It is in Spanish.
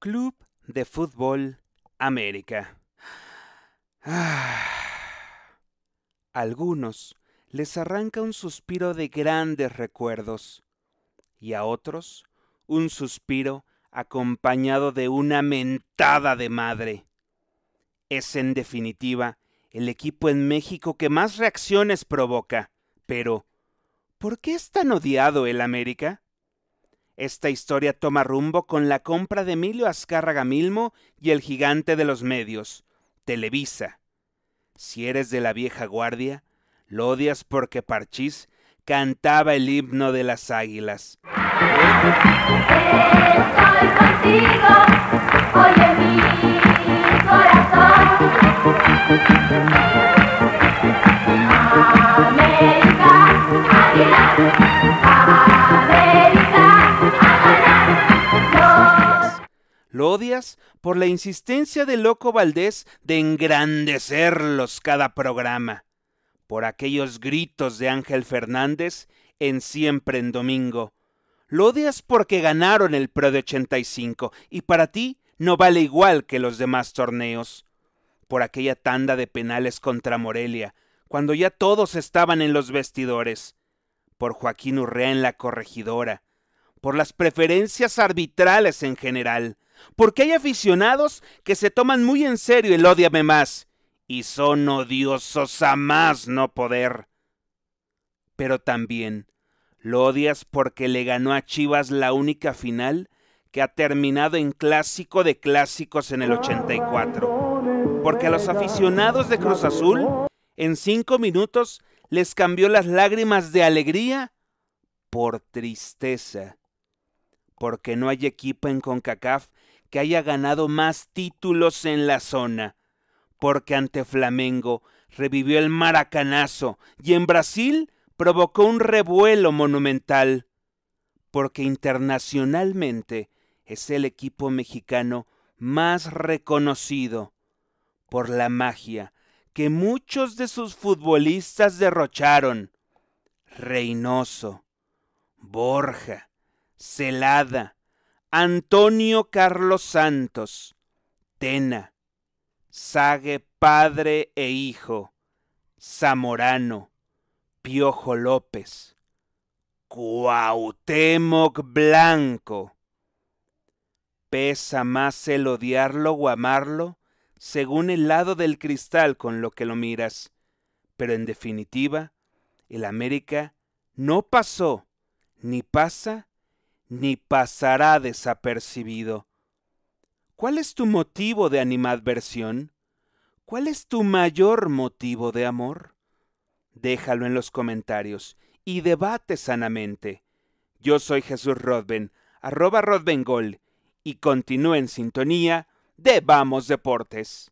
Club de Fútbol América. Algunos les arranca un suspiro de grandes recuerdos y a otros un suspiro acompañado de una mentada de madre. Es en definitiva el equipo en México que más reacciones provoca. Pero, ¿por qué es tan odiado el América? Esta historia toma rumbo con la compra de Emilio Azcárraga Milmo y el gigante de los medios, Televisa. Si eres de la vieja guardia, lo odias porque Parchís cantaba el himno de las águilas. Lo odias por la insistencia de loco Valdés de engrandecerlos cada programa, por aquellos gritos de Ángel Fernández en Siempre en Domingo. Lo odias porque ganaron el Pro de 85 y para ti no vale igual que los demás torneos. Por aquella tanda de penales contra Morelia, cuando ya todos estaban en los vestidores. Por Joaquín Urrea en la corregidora. Por las preferencias arbitrales en general porque hay aficionados que se toman muy en serio el odiame más, y son odiosos a más no poder. Pero también lo odias porque le ganó a Chivas la única final que ha terminado en clásico de clásicos en el 84. Porque a los aficionados de Cruz Azul, en cinco minutos les cambió las lágrimas de alegría por tristeza porque no hay equipo en CONCACAF que haya ganado más títulos en la zona, porque ante Flamengo revivió el maracanazo y en Brasil provocó un revuelo monumental, porque internacionalmente es el equipo mexicano más reconocido por la magia que muchos de sus futbolistas derrocharon. Reynoso, Borja, Celada, Antonio Carlos Santos, Tena, Sague Padre e Hijo, Zamorano, Piojo López, Cuauhtémoc Blanco. Pesa más el odiarlo o amarlo según el lado del cristal con lo que lo miras, pero en definitiva, el América no pasó, ni pasa, ni pasará desapercibido. ¿Cuál es tu motivo de animadversión? ¿Cuál es tu mayor motivo de amor? Déjalo en los comentarios y debate sanamente. Yo soy Jesús Rodben, arroba Rodbengol, y continúe en sintonía de Vamos Deportes.